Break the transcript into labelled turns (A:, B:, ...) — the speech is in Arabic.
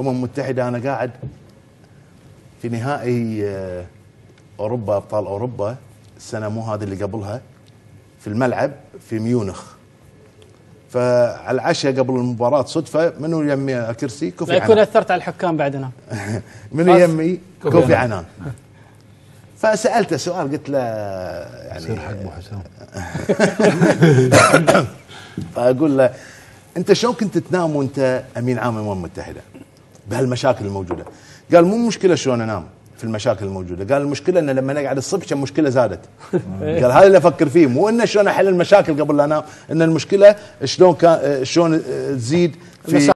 A: الامم المتحده انا قاعد في نهائي آه، اوروبا ابطال اوروبا السنه مو هذه اللي قبلها في الملعب في ميونخ فعلى العشاء قبل المباراه صدفه منو يمي كرسي كوفي عنان يكون
B: اثرت على الحكام بعدنا
A: منو يمي كوفي عنان فسالته سؤال قلت له يعني يصير حق ابو حسام فاقول له انت شلون كنت تنام وانت امين عام الامم المتحده؟ بهالمشاكل الموجوده قال مو مشكله شلون انام في المشاكل الموجوده قال المشكله انه لما نقعد الصبح كان مشكله زادت
C: قال هذا
A: اللي افكر فيه مو انه شلون احل المشاكل قبل لا انام ان المشكله شلون شلون تزيد في